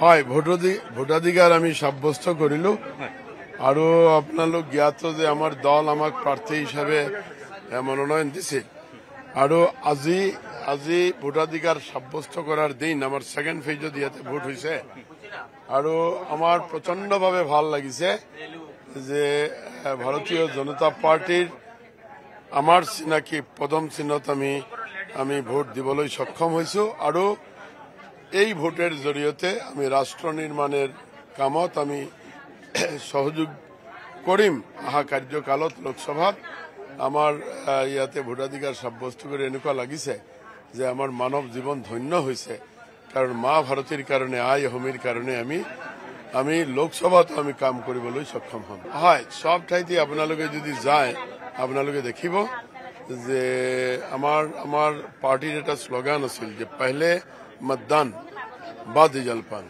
হয় ভোটাধিকার আমি সাব্যস্ত কৰিলো আৰু আপোনালোক জ্ঞাত যে আমাৰ দল আমাক প্ৰাৰ্থী হিচাপে মনোনয়ন দিছে আৰু আজি আজি ভোটাধিকাৰ সাব্যস্ত কৰাৰ দিন আমাৰ ছেকেণ্ড ফেজত ইয়াতে ভোট হৈছে আৰু আমাৰ প্ৰচণ্ডভাৱে ভাল লাগিছে যে ভাৰতীয় জনতা পাৰ্টীৰ আমাৰ চিনাকি পদম চিহ্নত আমি আমি ভোট দিবলৈ সক্ষম হয়েছো আৰু এই ভোটের জরিয়তে আমি রাষ্ট্র নির্মাণের কামত আমি সহযোগ করিম আহা কার্যকালত লোকসভাত আমার ইয়াতে ভোটাধিকার সাব্যস্ত করে এনেকুৱা লাগিছে যে আমার মানব জীবন ধন্য হয়েছে কারণ মা ভারতীর কারণে আই অসমির কারণে আমি আমি লোকসভাত আমি কাম কৰিবলৈ সক্ষম হম হয় সব ঠাইতে আপোনালোকে যদি যায় আপোনালোকে দেখিব যে আমার আমার পার্টির এটা স্লোগান আছিল যে পহলে মতদান বাদ জলপান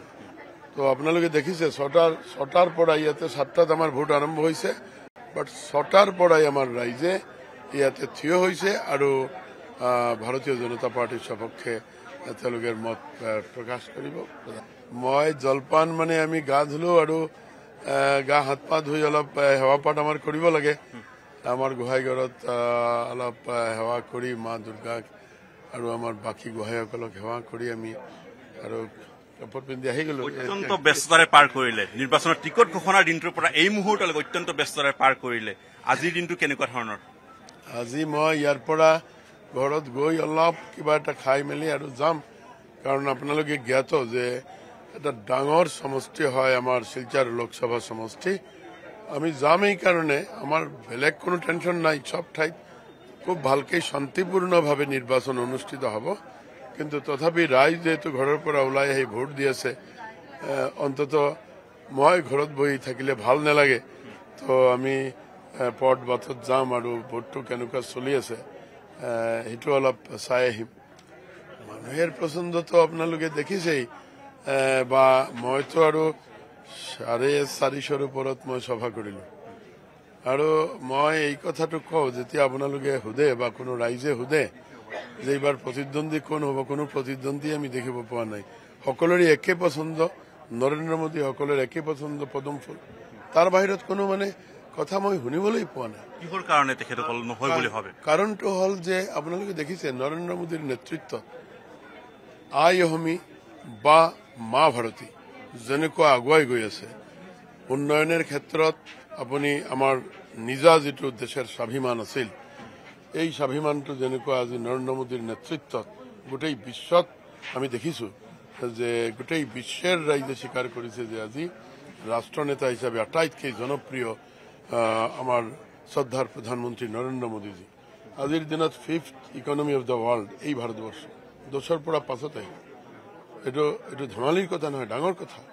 তো আপনার দেখিছে ছটার ছটার পড়াই ইয়াতে সাতটাত আমার ভোট আরম্ভ হয়েছে বাট ছটার পড়াই আমার রাইজে ইয়াতে থিয় হয়েছে আর ভারতীয় জনতা পার্টির সপক্ষে মত প্রকাশ করব মই জলপান মানে আমি গা ধুলো আর গা হাত পা ধুই অল্প সেবা পাঠ আমার করব লাগে আমার গোহাইগর অল্প সেবা করে মা দুর্গাকে আৰু আমাৰ বাকী গোহাঁইসকলক সেৱা কৰি আমি আৰু কাপোৰ পিন্ধি আহি গলো অত্যন্ত ব্যস্ততাৰে পাৰ কৰিলে নিৰ্বাচনৰ টিকট ঘোষণাৰ দিনটোৰ পৰা এই মুহূৰ্তলৈকে অত্যন্ত ব্যস্ততাৰে পাৰ কৰিলে আজিৰ দিনটো কেনেকুৱা ধৰণৰ আজি মই ইয়াৰ পৰা ঘৰত গৈ অলপ কিবা এটা খাই মেলি আৰু যাম কাৰণ আপোনালোকে জ্ঞাত যে এটা ডাঙৰ সমষ্টি হয় আমাৰ শিলচৰ লোকসভা সমষ্টি আমি যাম এইকাৰণে আমাৰ বেলেগ কোনো টেনশ্যন নাই চব ঠাইত খুব ভালকে শান্তিপূর্ণভাৱে নিৰ্বাচন অনুষ্ঠিত হ'ব কিন্তু তথাপি রাইজ যিহেতু ঘৰৰ পৰা ওলাই আহি ভোট দি আছে অন্তত মই ঘৰত বহি থাকিলে ভাল নালাগে তো আমি পথ বাথত যাম আৰু ভোটটো কেনেকুৱা চলি আছে সেইটো অলপ চাই আহিম পছন্দ তো আপোনালোকে দেখিছেই বা মইতো আৰু চাৰে চাৰিশৰ ওপৰত মই সভা কৰিলোঁ আৰু মই এই কথাটো কওঁ যেতিয়া আপোনালোকে সোধে বা কোনো ৰাইজে সোধে যে এইবাৰ প্ৰতিদ্বন্দ্বী কোন হ'ব কোনো প্ৰতিদ্বন্দ্বী আমি দেখিব পোৱা নাই সকলোৰে একে পচন্দ নৰেন্দ্ৰ মোদী সকলোৰে একে পচন্দ পদম ফুল তাৰ বাহিৰত কোনো মানে কথা মই শুনিবলৈ পোৱা নাই কিহৰ কাৰণে তেখেতসকল নহয় বুলি ভাবে কাৰণটো হ'ল যে আপোনালোকে দেখিছে নৰেন্দ্ৰ মোদীৰ নেতৃত্বত আই অসমী বা মা ভাৰতী যেনেকুৱা আগুৱাই গৈ আছে উন্নয়নৰ ক্ষেত্ৰত আপুনি আমাৰ নিজা যিটো দেশৰ স্বাভিমান আছিল এই স্বাভিমানটো যেনেকুৱা আজি নৰেন্দ্ৰ মোদীৰ নেতৃত্বত গোটেই বিশ্বত আমি দেখিছোঁ যে গোটেই বিশ্বৰ ৰাইজে স্বীকাৰ কৰিছে যে আজি ৰাষ্ট্ৰনেতা হিচাপে আটাইতকৈ জনপ্ৰিয় আমাৰ শ্ৰদ্ধাৰ প্ৰধানমন্ত্ৰী নৰেন্দ্ৰ মোদীজী আজিৰ দিনত fifth economy of the world এই ভাৰতবৰ্ষ দোষের পৰা পাশতে এটা এইটো এইটো ধেমালিৰ কথা নহয় ডাঙৰ কথা